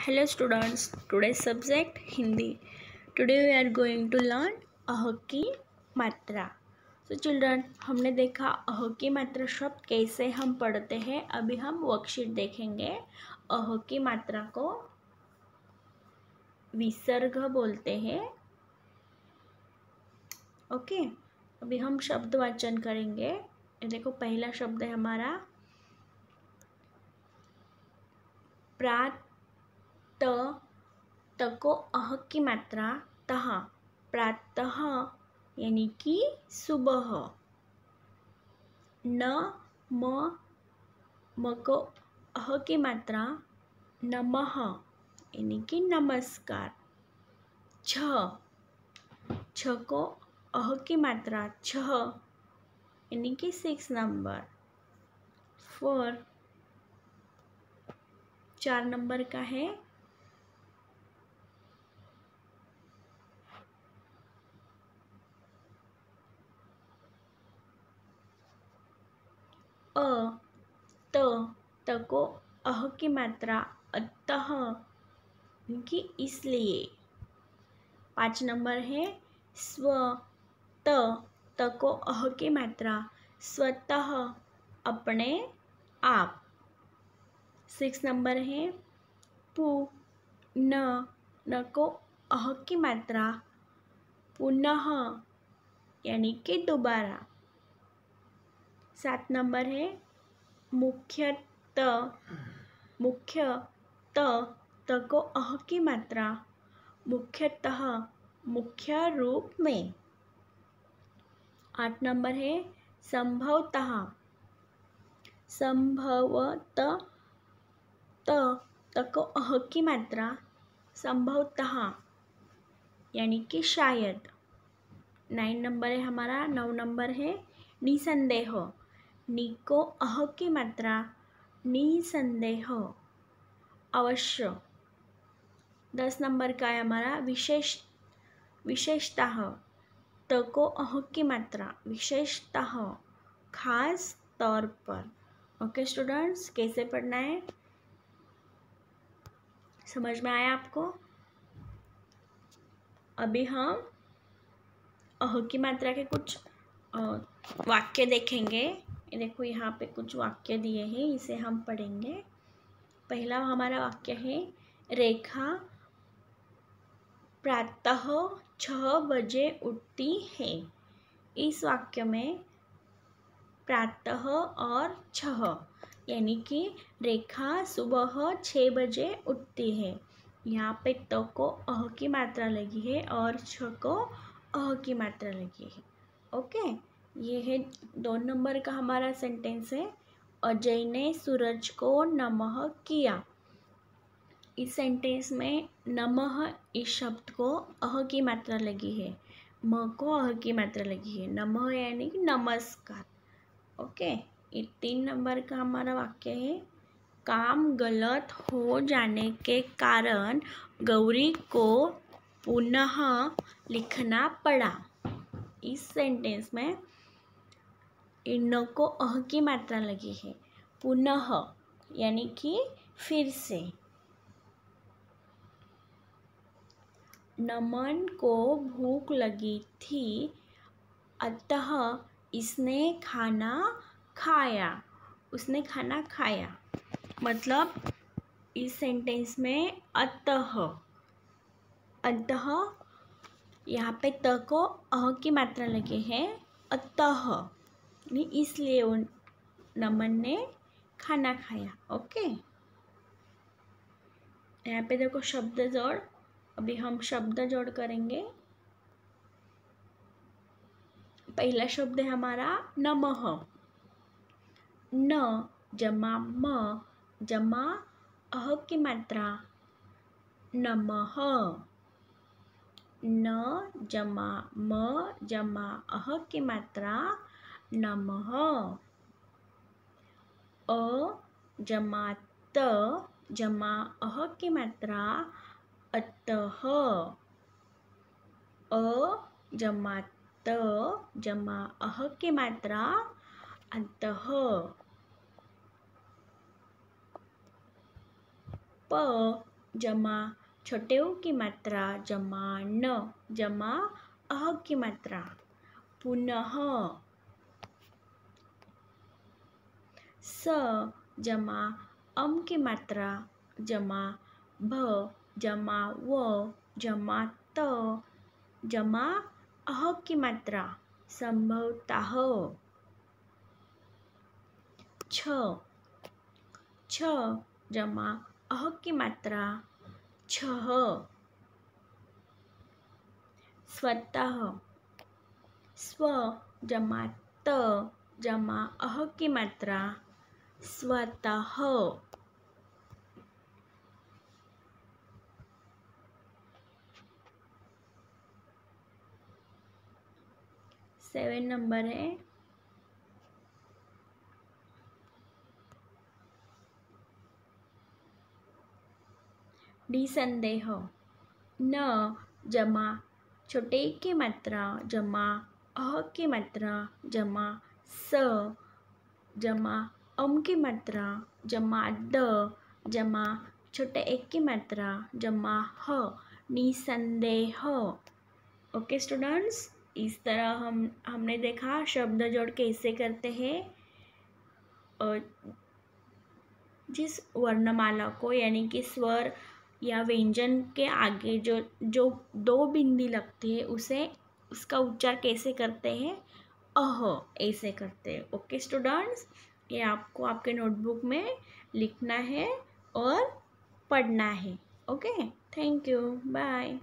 hello students today subject Hindi today we are going to learn uh की मात्रा तो so children हमने देखा अह की मात्रा शब्द कैसे हम पढ़ते हैं अभी हम वर्कशीट देखेंगे अह की मात्रा को विसर्ग बोलते हैं ओके okay, अभी हम शब्द वाचन करेंगे देखो पहला शब्द है हमारा प्रात त तको अह की मात्रा तह प्रातः यानी कि सुबह न म म को अह की मात्रा नमः यानी कि नमस्कार छ छ को अह की मात्रा छ यानी कि सिक्स नंबर फोर चार नंबर का है अ त तको अह की मात्रा अतः उनकी इसलिए पाँच नंबर है स्व त को अह की मात्रा स्वतः अपने आप सिक्स नंबर है पु न न को अह की मात्रा पुनः यानी कि दोबारा सात नंबर है मुख्यत मुख्य त त को अह की मात्रा मुख्यतः मुख्य रूप में आठ नंबर है संभवतः संभवत त त को अह की मात्रा संभवतः यानी कि शायद नाइन नंबर है हमारा नौ नंबर है निसंदेह निको को अह की मात्रा निसंदेह अवश्य दस नंबर का है हमारा विशेष विशेषता तको को अह की मात्रा विशेषतः खास तौर पर ओके स्टूडेंट्स कैसे पढ़ना है समझ में आया आपको अभी हम अह की मात्रा के कुछ वाक्य देखेंगे देखो यहाँ पे कुछ वाक्य दिए हैं इसे हम पढ़ेंगे पहला हमारा वाक्य है रेखा प्रातः छः बजे उठती है इस वाक्य में प्रातः और छः यानी कि रेखा सुबह छः बजे उठती है यहाँ पे त तो को अह की मात्रा लगी है और छ को अह की मात्रा लगी है ओके ये है दो नंबर का हमारा सेंटेंस है अजय ने सूरज को नमः किया इस सेंटेंस में नमः इस शब्द को अह की मात्रा लगी है म को अह की मात्रा लगी है नमः यानी कि नमस्कार ओके ये तीन नंबर का हमारा वाक्य है काम गलत हो जाने के कारण गौरी को पुनः लिखना पड़ा इस सेंटेंस में इर्ण को अह की मात्रा लगी है पुनः यानी कि फिर से नमन को भूख लगी थी अतः इसने खाना खाया उसने खाना खाया मतलब इस सेंटेंस में अतः अतः यहाँ पे त को अह की मात्रा लगी है अतः नहीं इसलिए उन नमन ने खाना खाया ओके यहाँ पे देखो शब्द जोड़ अभी हम शब्द जोड़ करेंगे पहला शब्द है हमारा नमः न जमा म जमा अह की मात्रा नमः न जमा म जमा अह की मात्रा नमः अ जमा त जमा अह की मात्रा अतः अ जमा त जमा अह की मात्रा अतः प जमा छोटेऊ की मात्रा जमा न जमा अह की मात्रा पुनः स जमा अम की मात्रा जमा भ जमा व जमा त जमा अह की मात्रा संभवता छ छ जमा अह की मात्रा छह स्वतः स्व जमा त जमा अह की मात्रा स्वतः सेवन नंबर है डी संदेह न जमा छोटे की मात्रा जमा अह की मात्रा जमा स जमा अम की मात्रा जमा ड जमा छोटे एक की मात्रा जमा ह निसंदेह ओके स्टूडेंट्स इस तरह हम हमने देखा शब्द जोड़ कैसे करते हैं जिस वर्णमाला को यानी कि स्वर या व्यंजन के आगे जो जो दो बिंदी लगती है उसे उसका उच्चार कैसे करते हैं अह ऐसे करते हैं ओके स्टूडेंट्स ये आपको आपके नोटबुक में लिखना है और पढ़ना है ओके थैंक यू बाय